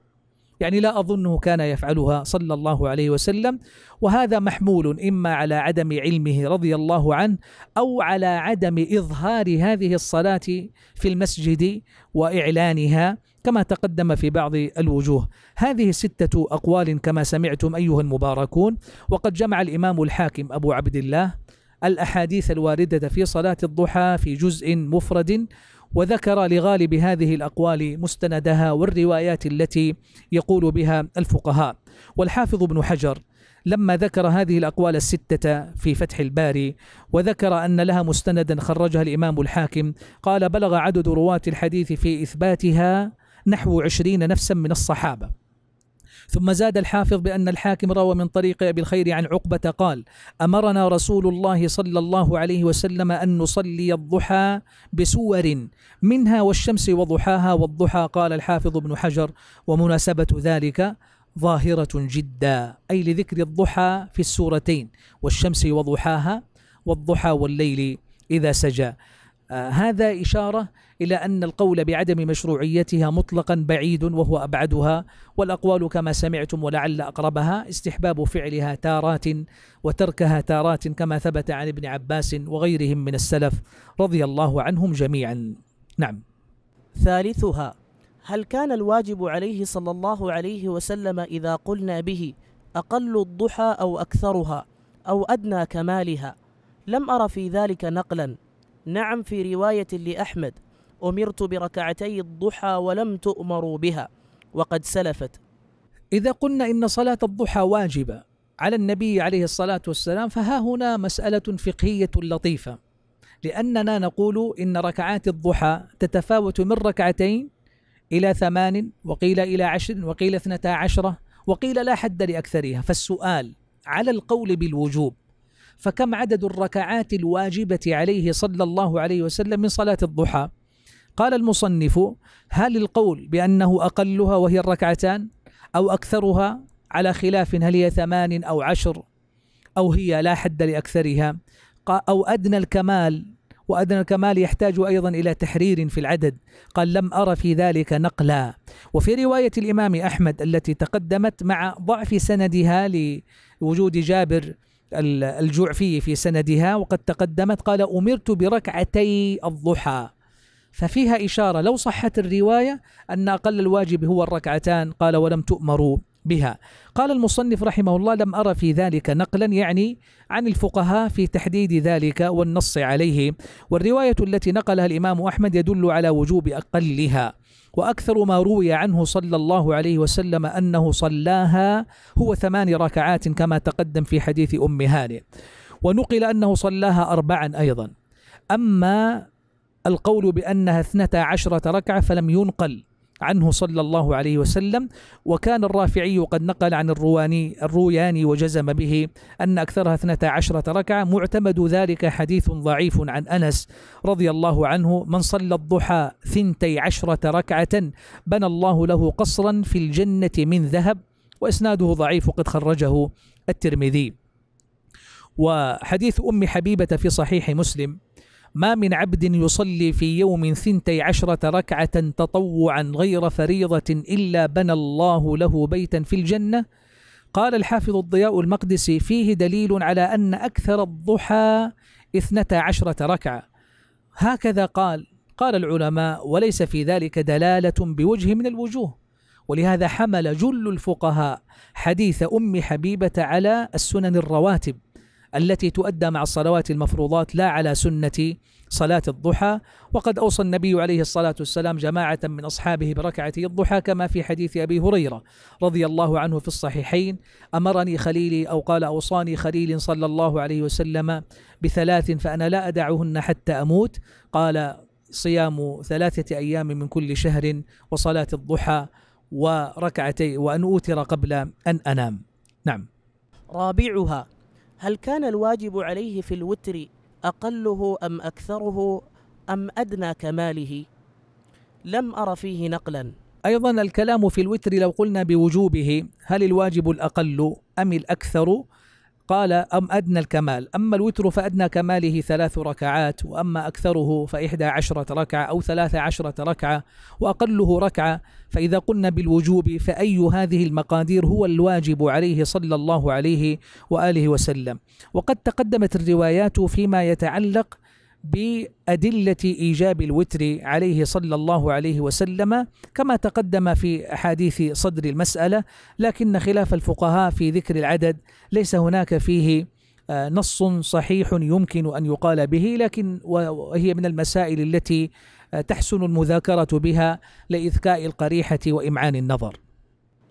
يعني لا أظنه كان يفعلها صلى الله عليه وسلم وهذا محمول إما على عدم علمه رضي الله عنه أو على عدم إظهار هذه الصلاة في المسجد وإعلانها كما تقدم في بعض الوجوه هذه ستة أقوال كما سمعتم أيها المباركون وقد جمع الإمام الحاكم أبو عبد الله الأحاديث الواردة في صلاة الضحى في جزء مفرد وذكر لغالب هذه الأقوال مستندها والروايات التي يقول بها الفقهاء والحافظ ابن حجر لما ذكر هذه الأقوال الستة في فتح الباري وذكر أن لها مستندا خرجها الإمام الحاكم قال بلغ عدد رواة الحديث في إثباتها نحو عشرين نفسا من الصحابة ثم زاد الحافظ بأن الحاكم روى من طريق أبي الخير عن عقبة قال أمرنا رسول الله صلى الله عليه وسلم أن نصلي الضحى بسور منها والشمس وضحاها والضحى قال الحافظ ابن حجر ومناسبة ذلك ظاهرة جدا أي لذكر الضحى في السورتين والشمس وضحاها والضحى والليل إذا سجى هذا إشارة إلى أن القول بعدم مشروعيتها مطلقا بعيد وهو أبعدها والأقوال كما سمعتم ولعل أقربها استحباب فعلها تارات وتركها تارات كما ثبت عن ابن عباس وغيرهم من السلف رضي الله عنهم جميعا نعم ثالثها هل كان الواجب عليه صلى الله عليه وسلم إذا قلنا به أقل الضحى أو أكثرها أو أدنى كمالها لم أر في ذلك نقلا نعم في رواية لأحمد أمرت بركعتي الضحى ولم تؤمروا بها وقد سلفت إذا قلنا إن صلاة الضحى واجبة على النبي عليه الصلاة والسلام فها هنا مسألة فقهية لطيفة لأننا نقول إن ركعات الضحى تتفاوت من ركعتين إلى ثمان وقيل إلى عشر وقيل اثنتا عشرة وقيل لا حد لأكثرها فالسؤال على القول بالوجوب فكم عدد الركعات الواجبة عليه صلى الله عليه وسلم من صلاة الضحى قال المصنف هل القول بأنه أقلها وهي الركعتان أو أكثرها على خلاف هل هي ثمان أو عشر أو هي لا حد لأكثرها أو أدنى الكمال وأدنى الكمال يحتاج أيضا إلى تحرير في العدد قال لم أرى في ذلك نقلا وفي رواية الإمام أحمد التي تقدمت مع ضعف سندها لوجود جابر الجعفي في سندها وقد تقدمت قال أمرت بركعتي الضحى ففيها إشارة لو صحت الرواية أن أقل الواجب هو الركعتان قال ولم تؤمروا بها قال المصنف رحمه الله لم أرى في ذلك نقلا يعني عن الفقهاء في تحديد ذلك والنص عليه والرواية التي نقلها الإمام أحمد يدل على وجوب أقلها وأكثر ما روي عنه صلى الله عليه وسلم أنه صلاها هو ثمان ركعات كما تقدم في حديث أم هانئ ونقل أنه صلاها أربعا أيضا أما القول بأنها اثنتا عشرة ركعة فلم ينقل عنه صلى الله عليه وسلم وكان الرافعي قد نقل عن الرواني الروياني وجزم به أن أكثرها اثنتا عشرة ركعة معتمد ذلك حديث ضعيف عن أنس رضي الله عنه من صلى الضحى ثنتي عشرة ركعة بنى الله له قصرا في الجنة من ذهب وإسناده ضعيف قد خرجه الترمذي وحديث أم حبيبة في صحيح مسلم ما من عبد يصلي في يوم ثنتي عشرة ركعة تطوعا غير فريضة إلا بنى الله له بيتا في الجنة قال الحافظ الضياء المقدسي فيه دليل على أن أكثر الضحى اثنتا عشرة ركعة هكذا قال قال العلماء وليس في ذلك دلالة بوجه من الوجوه ولهذا حمل جل الفقهاء حديث أم حبيبة على السنن الرواتب التي تؤدى مع الصلوات المفروضات لا على سنة صلاة الضحى وقد أوصى النبي عليه الصلاة والسلام جماعة من أصحابه بركعتي الضحى كما في حديث أبي هريرة رضي الله عنه في الصحيحين أمرني خليلي أو قال أوصاني خليل صلى الله عليه وسلم بثلاث فأنا لا أدعهن حتى أموت قال صيام ثلاثة أيام من كل شهر وصلاة الضحى وركعتي وأن أوتر قبل أن أنام نعم رابعها هل كان الواجب عليه في الوتر أقله أم أكثره أم أدنى كماله لم أر فيه نقلا أيضا الكلام في الوتر لو قلنا بوجوبه هل الواجب الأقل أم الأكثر قال أم أدنى الكمال أما الوتر فأدنى كماله ثلاث ركعات وأما أكثره فإحدى عشرة ركعة أو ثلاث عشرة ركعة وأقله ركعة فإذا قلنا بالوجوب فأي هذه المقادير هو الواجب عليه صلى الله عليه وآله وسلم وقد تقدمت الروايات فيما يتعلق بأدلة إيجاب الوتر عليه صلى الله عليه وسلم كما تقدم في أحاديث صدر المسألة لكن خلاف الفقهاء في ذكر العدد ليس هناك فيه آه، نص صحيح يمكن أن يقال به لكن وهي من المسائل التي آه، تحسن المذاكرة بها لإذكاء القريحة وإمعان النظر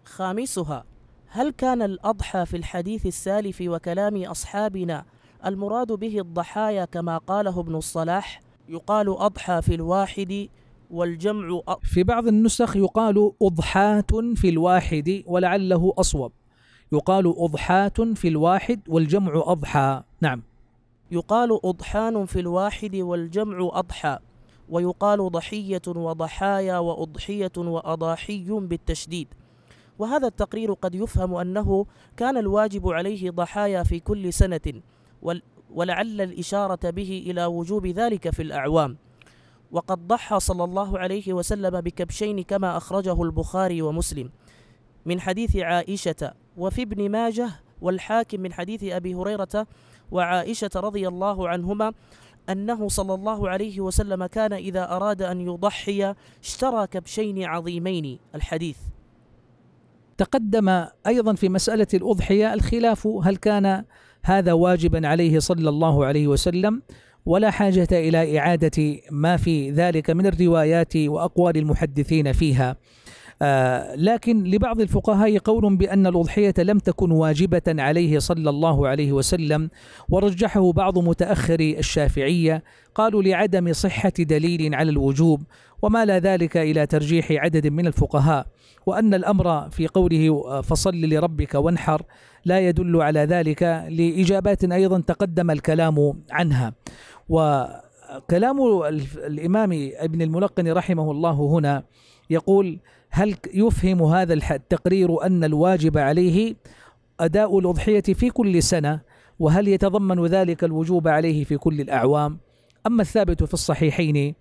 خامسها هل كان الأضحى في الحديث السالف وكلام أصحابنا المراد به الضحايا كما قاله ابن الصلاح يقال أضحى في الواحد والجمع أ... في بعض النسخ يقال أضحاة في الواحد ولعله أصوب يقال أضحاة في الواحد والجمع أضحى نعم يقال أضحان في الواحد والجمع أضحى ويقال ضحية وضحايا وأضحية وأضاحي بالتشديد وهذا التقرير قد يفهم أنه كان الواجب عليه ضحايا في كل سنة ولعل الإشارة به إلى وجوب ذلك في الأعوام وقد ضحى صلى الله عليه وسلم بكبشين كما أخرجه البخاري ومسلم من حديث عائشة وفي ابن ماجه والحاكم من حديث أبي هريرة وعائشة رضي الله عنهما أنه صلى الله عليه وسلم كان إذا أراد أن يضحي اشترى كبشين عظيمين الحديث تقدم أيضا في مسألة الأضحية الخلاف هل كان هذا واجبا عليه صلى الله عليه وسلم ولا حاجة إلى إعادة ما في ذلك من الروايات وأقوال المحدثين فيها آه لكن لبعض الفقهاء قول بأن الأضحية لم تكن واجبة عليه صلى الله عليه وسلم ورجحه بعض متأخري الشافعية قالوا لعدم صحة دليل على الوجوب ومال ذلك إلى ترجيح عدد من الفقهاء وأن الأمر في قوله فصل لربك وانحر لا يدل على ذلك لإجابات أيضا تقدم الكلام عنها وكلام الإمام ابن الملقن رحمه الله هنا يقول هل يفهم هذا التقرير أن الواجب عليه أداء الأضحية في كل سنة وهل يتضمن ذلك الوجوب عليه في كل الأعوام أما الثابت في الصحيحين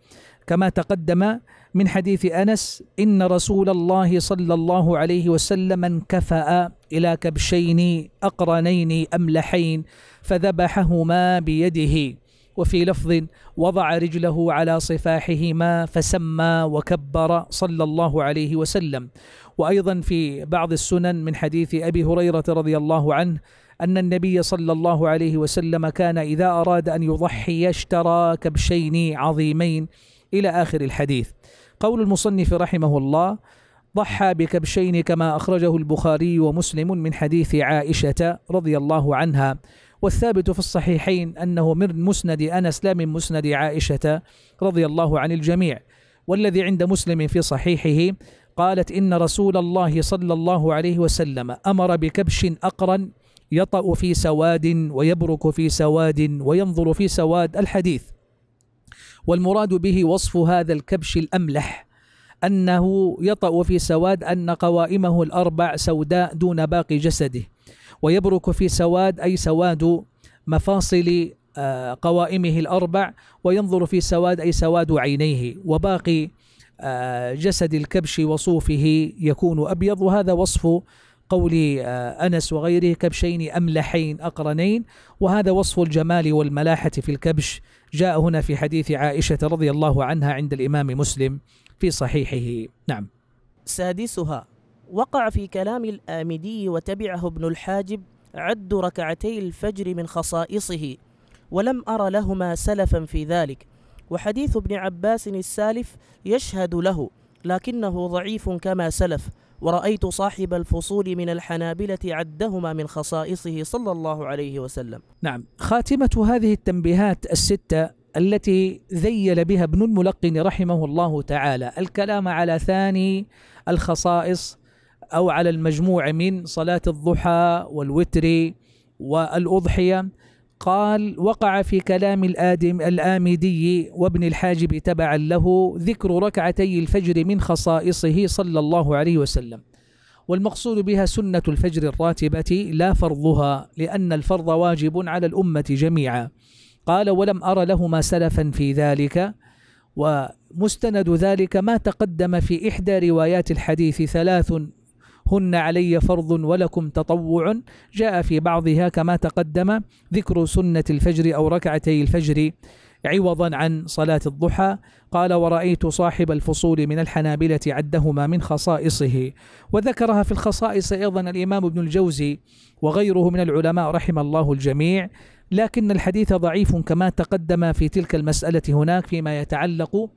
كما تقدم من حديث أنس إن رسول الله صلى الله عليه وسلم انكفأ إلى كبشين أقرنين أملحين فذبحهما بيده وفي لفظ وضع رجله على صفاحهما فسمى وكبر صلى الله عليه وسلم وأيضا في بعض السنن من حديث أبي هريرة رضي الله عنه أن النبي صلى الله عليه وسلم كان إذا أراد أن يضحي اشترى كبشين عظيمين إلى آخر الحديث قول المصنف رحمه الله ضحى بكبشين كما أخرجه البخاري ومسلم من حديث عائشة رضي الله عنها والثابت في الصحيحين أنه من مسند أنس لا من مسند عائشة رضي الله عن الجميع والذي عند مسلم في صحيحه قالت إن رسول الله صلى الله عليه وسلم أمر بكبش أقرا يطأ في سواد ويبرك في سواد وينظر في سواد الحديث والمراد به وصف هذا الكبش الأملح أنه يطأ في سواد أن قوائمه الأربع سوداء دون باقي جسده ويبرك في سواد أي سواد مفاصل آه، قوائمه الأربع وينظر في سواد أي سواد عينيه وباقي آه، جسد الكبش وصوفه يكون أبيض وهذا وصف قول آه، أنس وغيره كبشين أملحين أقرنين وهذا وصف الجمال والملاحة في الكبش جاء هنا في حديث عائشة رضي الله عنها عند الإمام مسلم في صحيحه نعم سادسها وقع في كلام الآمدي وتبعه ابن الحاجب عد ركعتي الفجر من خصائصه ولم أر لهما سلفا في ذلك وحديث ابن عباس السالف يشهد له لكنه ضعيف كما سلف ورأيت صاحب الفصول من الحنابلة عدهما من خصائصه صلى الله عليه وسلم نعم خاتمة هذه التنبيهات الستة التي ذيل بها ابن الملقن رحمه الله تعالى الكلام على ثاني الخصائص أو على المجموع من صلاة الضحى والوتر والأضحية قال وقع في كلام الآدم الآمدي وابن الحاجب تبعا له ذكر ركعتي الفجر من خصائصه صلى الله عليه وسلم والمقصود بها سنة الفجر الراتبة لا فرضها لأن الفرض واجب على الأمة جميعا قال ولم أر لهما سلفا في ذلك ومستند ذلك ما تقدم في إحدى روايات الحديث ثلاث هن علي فرض ولكم تطوع جاء في بعضها كما تقدم ذكر سنة الفجر أو ركعتي الفجر عوضا عن صلاة الضحى قال ورأيت صاحب الفصول من الحنابلة عدهما من خصائصه وذكرها في الخصائص أيضا الإمام ابن الجوزي وغيره من العلماء رحم الله الجميع لكن الحديث ضعيف كما تقدم في تلك المسألة هناك فيما يتعلق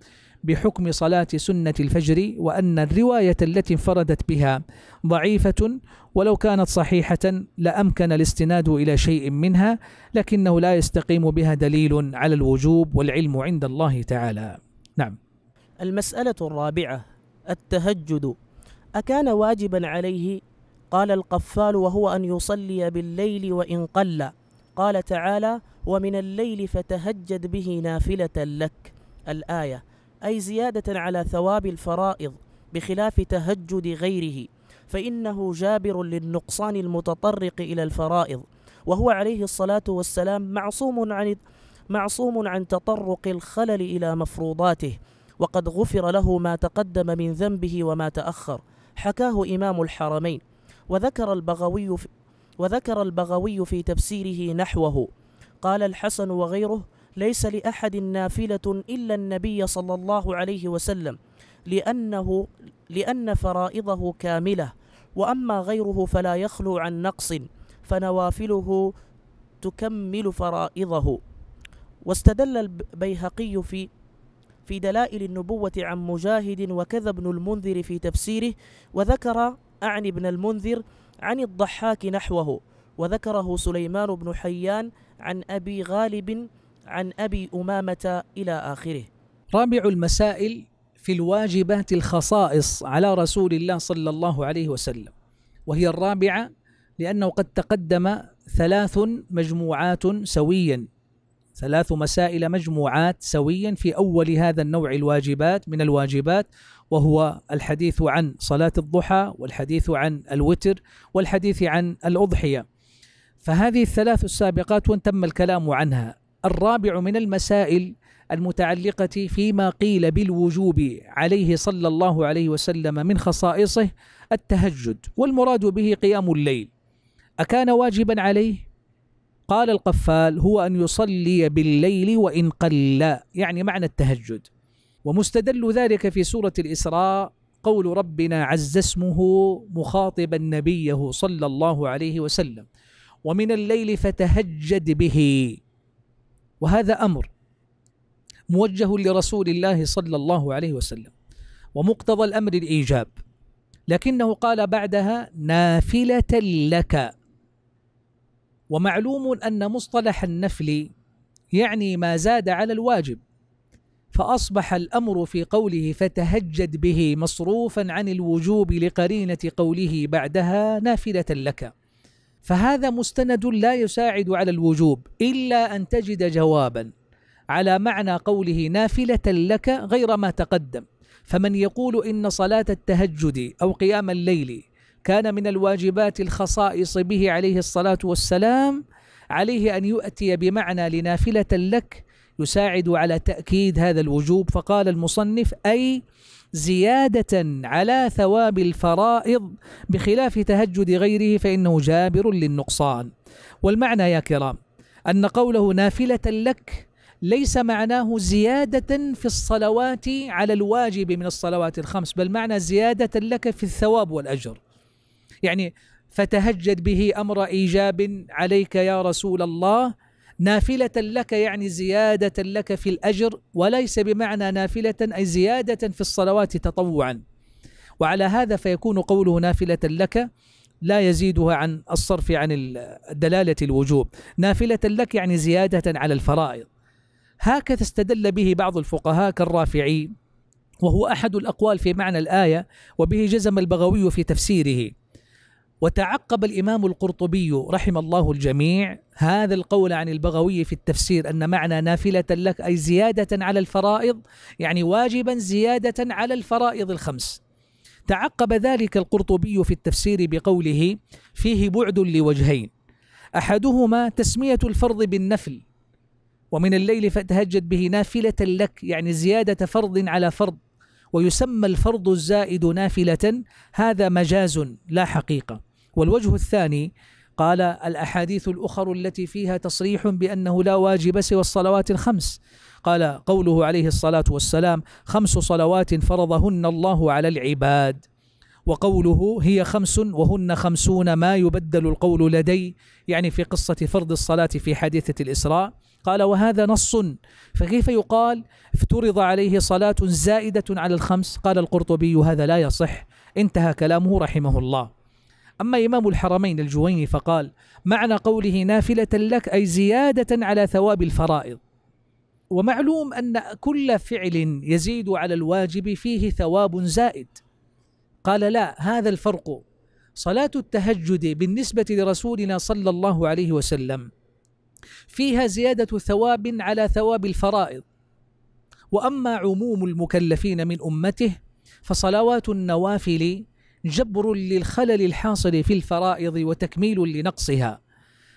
بحكم صلاة سنة الفجر وأن الرواية التي انفردت بها ضعيفة ولو كانت صحيحة لأمكن الاستناد إلى شيء منها لكنه لا يستقيم بها دليل على الوجوب والعلم عند الله تعالى نعم المسألة الرابعة التهجد أكان واجبا عليه قال القفال وهو أن يصلي بالليل وإن قل قال تعالى ومن الليل فتهجد به نافلة لك الآية أي زيادة على ثواب الفرائض بخلاف تهجد غيره فإنه جابر للنقصان المتطرق إلى الفرائض وهو عليه الصلاة والسلام معصوم عن معصوم عن تطرق الخلل إلى مفروضاته وقد غفر له ما تقدم من ذنبه وما تأخر حكاه إمام الحرمين وذكر البغوي في وذكر البغوي في تفسيره نحوه قال الحسن وغيره ليس لأحد نافلة إلا النبي صلى الله عليه وسلم لأنه لأن فرائضه كاملة وأما غيره فلا يخلو عن نقص فنوافله تكمل فرائضه واستدل البيهقي في في دلائل النبوة عن مجاهد وكذا ابن المنذر في تفسيره وذكر عن ابن المنذر عن الضحاك نحوه وذكره سليمان بن حيان عن أبي غالب عن أبي أمامة إلى آخره رابع المسائل في الواجبات الخصائص على رسول الله صلى الله عليه وسلم وهي الرابعة لأنه قد تقدم ثلاث مجموعات سويا ثلاث مسائل مجموعات سويا في أول هذا النوع الواجبات من الواجبات وهو الحديث عن صلاة الضحى والحديث عن الوتر والحديث عن الأضحية فهذه الثلاث السابقات وان تم الكلام عنها الرابع من المسائل المتعلقة فيما قيل بالوجوب عليه صلى الله عليه وسلم من خصائصه التهجد والمراد به قيام الليل أكان واجبا عليه؟ قال القفال هو أن يصلي بالليل وإن قل يعني معنى التهجد ومستدل ذلك في سورة الإسراء قول ربنا عز اسمه مخاطبا نبيه صلى الله عليه وسلم ومن الليل فتهجد به وهذا امر موجه لرسول الله صلى الله عليه وسلم ومقتضى الامر الايجاب لكنه قال بعدها نافله لك ومعلوم ان مصطلح النفل يعني ما زاد على الواجب فاصبح الامر في قوله فتهجد به مصروفا عن الوجوب لقرينه قوله بعدها نافله لك فهذا مستند لا يساعد على الوجوب الا ان تجد جوابا على معنى قوله نافله لك غير ما تقدم فمن يقول ان صلاه التهجد او قيام الليل كان من الواجبات الخصائص به عليه الصلاه والسلام عليه ان يؤتي بمعنى لنافله لك يساعد على تاكيد هذا الوجوب فقال المصنف اي زيادة على ثواب الفرائض بخلاف تهجد غيره فإنه جابر للنقصان والمعنى يا كرام أن قوله نافلة لك ليس معناه زيادة في الصلوات على الواجب من الصلوات الخمس بل معنى زيادة لك في الثواب والأجر يعني فتهجد به أمر إيجاب عليك يا رسول الله نافلة لك يعني زيادة لك في الأجر وليس بمعنى نافلة أي زيادة في الصلوات تطوعا وعلى هذا فيكون قوله نافلة لك لا يزيدها عن الصرف عن دلالة الوجوب نافلة لك يعني زيادة على الفرائض هكذا استدل به بعض الفقهاء كالرافعي وهو أحد الأقوال في معنى الآية وبه جزم البغوي في تفسيره وتعقب الامام القرطبي رحم الله الجميع هذا القول عن البغوي في التفسير ان معنى نافله لك اي زياده على الفرائض يعني واجبا زياده على الفرائض الخمس تعقب ذلك القرطبي في التفسير بقوله فيه بعد لوجهين احدهما تسميه الفرض بالنفل ومن الليل فتهجد به نافله لك يعني زياده فرض على فرض ويسمى الفرض الزائد نافله هذا مجاز لا حقيقه والوجه الثاني قال الأحاديث الأخر التي فيها تصريح بأنه لا واجب سوى الصلوات الخمس قال قوله عليه الصلاة والسلام خمس صلوات فرضهن الله على العباد وقوله هي خمس وهن خمسون ما يبدل القول لدي يعني في قصة فرض الصلاة في حادثة الإسراء قال وهذا نص فكيف يقال افترض عليه صلاة زائدة على الخمس قال القرطبي هذا لا يصح انتهى كلامه رحمه الله أما إمام الحرمين الجويني فقال معنى قوله نافلة لك أي زيادة على ثواب الفرائض ومعلوم أن كل فعل يزيد على الواجب فيه ثواب زائد قال لا هذا الفرق صلاة التهجد بالنسبة لرسولنا صلى الله عليه وسلم فيها زيادة ثواب على ثواب الفرائض وأما عموم المكلفين من أمته فصلوات النوافل جبر للخلل الحاصل في الفرائض وتكميل لنقصها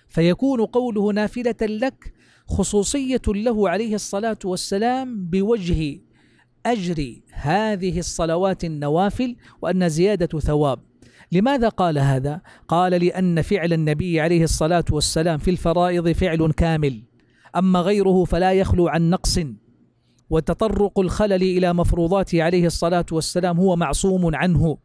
فيكون قوله نافله لك خصوصيه له عليه الصلاه والسلام بوجه اجر هذه الصلوات النوافل وان زياده ثواب لماذا قال هذا قال لان فعل النبي عليه الصلاه والسلام في الفرائض فعل كامل اما غيره فلا يخلو عن نقص وتطرق الخلل الى مفروضاته عليه الصلاه والسلام هو معصوم عنه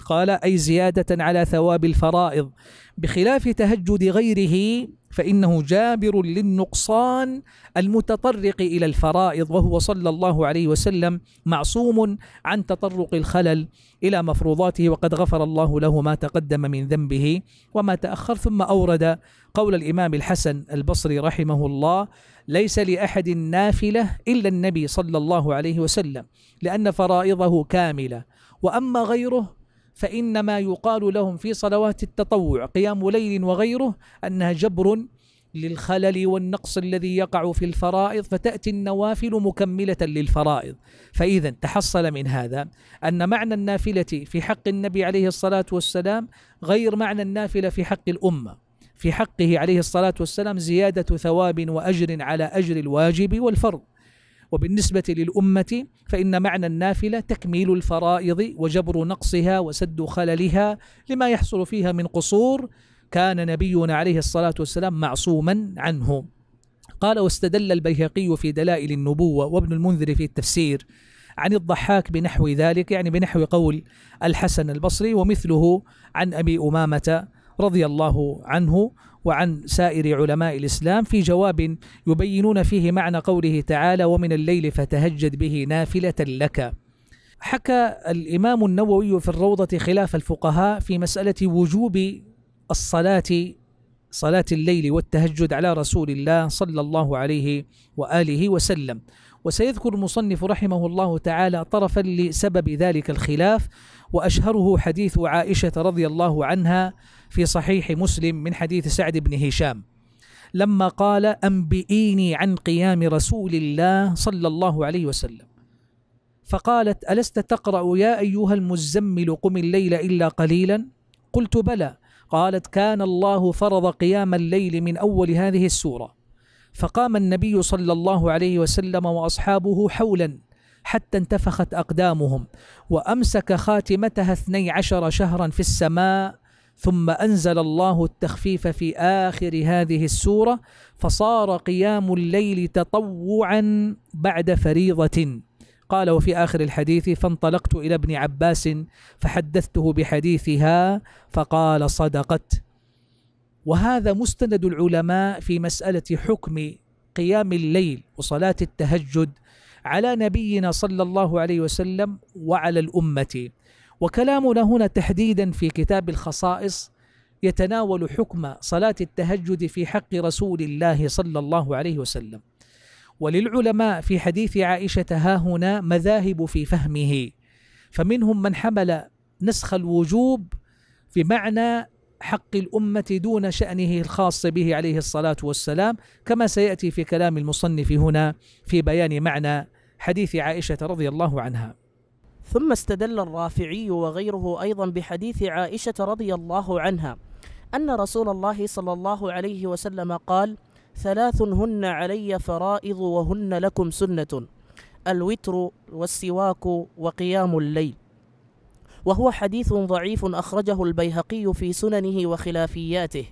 قال أي زيادة على ثواب الفرائض بخلاف تهجد غيره فإنه جابر للنقصان المتطرق إلى الفرائض وهو صلى الله عليه وسلم معصوم عن تطرق الخلل إلى مفروضاته وقد غفر الله له ما تقدم من ذنبه وما تأخر ثم أورد قول الإمام الحسن البصري رحمه الله ليس لأحد نافلة إلا النبي صلى الله عليه وسلم لأن فرائضه كاملة وأما غيره فإنما يقال لهم في صلوات التطوع قيام ليل وغيره أنها جبر للخلل والنقص الذي يقع في الفرائض فتأتي النوافل مكملة للفرائض فإذا تحصل من هذا أن معنى النافلة في حق النبي عليه الصلاة والسلام غير معنى النافلة في حق الأمة في حقه عليه الصلاة والسلام زيادة ثواب وأجر على أجر الواجب والفرض وبالنسبة للأمة فإن معنى النافلة تكميل الفرائض وجبر نقصها وسد خللها لما يحصل فيها من قصور كان نبينا عليه الصلاة والسلام معصوما عنه قال واستدل البيهقي في دلائل النبوة وابن المنذر في التفسير عن الضحاك بنحو ذلك يعني بنحو قول الحسن البصري ومثله عن أبي أمامة رضي الله عنه وعن سائر علماء الإسلام في جواب يبينون فيه معنى قوله تعالى ومن الليل فتهجد به نافلة لك حكى الإمام النووي في الروضة خلاف الفقهاء في مسألة وجوب الصلاة صلاة الليل والتهجد على رسول الله صلى الله عليه وآله وسلم وسيذكر المصنف رحمه الله تعالى طرفا لسبب ذلك الخلاف وأشهره حديث عائشة رضي الله عنها في صحيح مسلم من حديث سعد بن هشام لما قال أنبئيني عن قيام رسول الله صلى الله عليه وسلم فقالت ألست تقرأ يا أيها المزمل قم الليل إلا قليلا قلت بلى قالت كان الله فرض قيام الليل من أول هذه السورة فقام النبي صلى الله عليه وسلم واصحابه حولا حتى انتفخت اقدامهم وامسك خاتمتها اثني عشر شهرا في السماء ثم انزل الله التخفيف في اخر هذه السوره فصار قيام الليل تطوعا بعد فريضه قال وفي آخر الحديث فانطلقت إلى ابن عباس فحدثته بحديثها فقال صدقت وهذا مستند العلماء في مسألة حكم قيام الليل وصلاة التهجد على نبينا صلى الله عليه وسلم وعلى الأمة وكلامنا هنا تحديدا في كتاب الخصائص يتناول حكم صلاة التهجد في حق رسول الله صلى الله عليه وسلم وللعلماء في حديث عائشة ها هنا مذاهب في فهمه فمنهم من حمل نسخ الوجوب في معنى حق الأمة دون شأنه الخاص به عليه الصلاة والسلام كما سيأتي في كلام المصنف هنا في بيان معنى حديث عائشة رضي الله عنها ثم استدل الرافعي وغيره أيضا بحديث عائشة رضي الله عنها أن رسول الله صلى الله عليه وسلم قال ثلاث هن علي فرائض وهن لكم سنة الوتر والسواك وقيام الليل وهو حديث ضعيف أخرجه البيهقي في سننه وخلافياته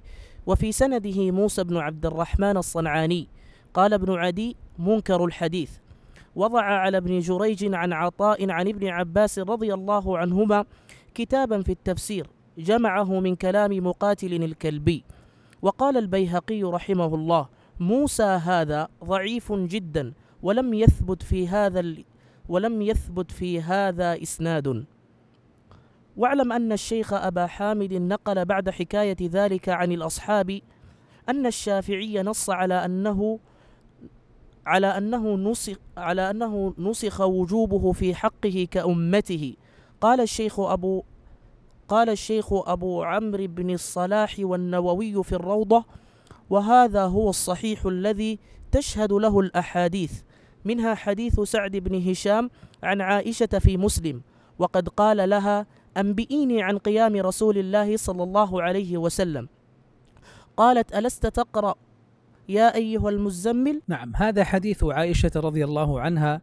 وفي سنده موسى بن عبد الرحمن الصنعاني قال ابن عدي منكر الحديث وضع على ابن جريج عن عطاء عن ابن عباس رضي الله عنهما كتابا في التفسير جمعه من كلام مقاتل الكلبي وقال البيهقي رحمه الله موسى هذا ضعيف جدا ولم يثبت في هذا ولم يثبت في هذا إسناد واعلم أن الشيخ أبا حامد نقل بعد حكاية ذلك عن الأصحاب أن الشافعي نص على أنه على أنه نسخ على أنه نسخ وجوبه في حقه كأمته قال الشيخ أبو قال الشيخ أبو عمرو بن الصلاح والنووي في الروضة وهذا هو الصحيح الذي تشهد له الأحاديث منها حديث سعد بن هشام عن عائشة في مسلم وقد قال لها أنبئيني عن قيام رسول الله صلى الله عليه وسلم قالت ألست تقرأ يا أيها المزمل نعم هذا حديث عائشة رضي الله عنها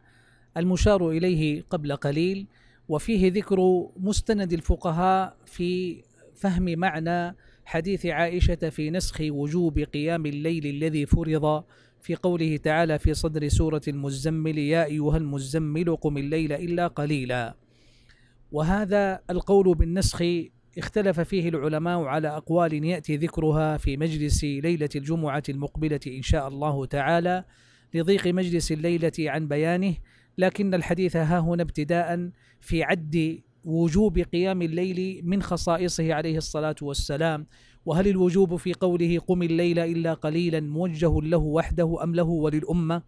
المشار إليه قبل قليل وفيه ذكر مستند الفقهاء في فهم معنى حديث عائشة في نسخ وجوب قيام الليل الذي فرض في قوله تعالى في صدر سورة المزمل يا أيها المزمل قم الليل إلا قليلا وهذا القول بالنسخ اختلف فيه العلماء على أقوال يأتي ذكرها في مجلس ليلة الجمعة المقبلة إن شاء الله تعالى لضيق مجلس الليلة عن بيانه لكن الحديث ها هنا ابتداء في عد وجوب قيام الليل من خصائصه عليه الصلاة والسلام وهل الوجوب في قوله قم الليل إلا قليلا موجه له وحده أم له وللأمة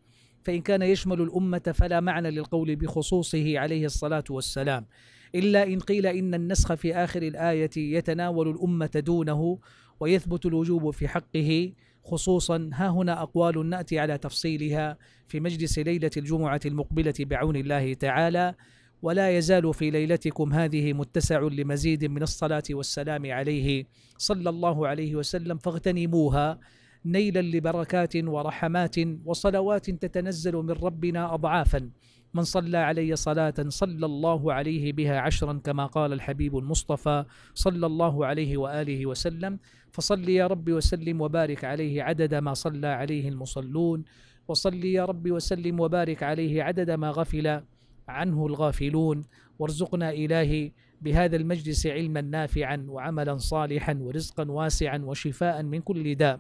فإن كان يشمل الأمة فلا معنى للقول بخصوصه عليه الصلاة والسلام إلا إن قيل إن النسخ في آخر الآية يتناول الأمة دونه ويثبت الوجوب في حقه خصوصا ها هنا أقوال نأتي على تفصيلها في مجلس ليلة الجمعة المقبلة بعون الله تعالى ولا يزال في ليلتكم هذه متسع لمزيد من الصلاة والسلام عليه صلى الله عليه وسلم فاغتنموها نيلا لبركات ورحمات وصلوات تتنزل من ربنا أضعافا من صلى علي صلاة صلى الله عليه بها عشرا كما قال الحبيب المصطفى صلى الله عليه وآله وسلم فصلي يا رب وسلم وبارك عليه عدد ما صلى عليه المصلون وصلي يا رب وسلم وبارك عليه عدد ما غفل عنه الغافلون وارزقنا إلهي بهذا المجلس علما نافعا وعملا صالحا ورزقا واسعا وشفاء من كل داء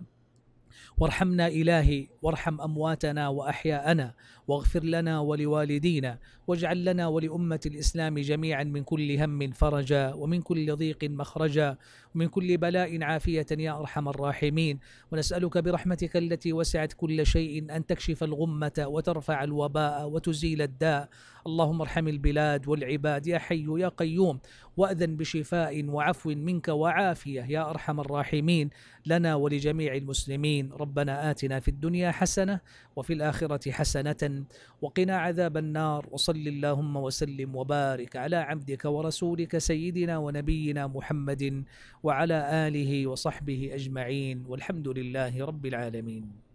وارحمنا إلهي وارحم أمواتنا وأحياءنا واغفر لنا ولوالدينا واجعل لنا ولأمة الإسلام جميعا من كل هم فرجا ومن كل ضيق مخرجا ومن كل بلاء عافية يا أرحم الراحمين ونسألك برحمتك التي وسعت كل شيء أن تكشف الغمة وترفع الوباء وتزيل الداء اللهم ارحم البلاد والعباد يا حي يا قيوم وأذن بشفاء وعفو منك وعافية يا أرحم الراحمين لنا ولجميع المسلمين ربنا آتنا في الدنيا حسنة وفي الآخرة حسنة وقنا عذاب النار وصل اللهم وسلم وبارك على عبدك ورسولك سيدنا ونبينا محمد وعلى آله وصحبه أجمعين والحمد لله رب العالمين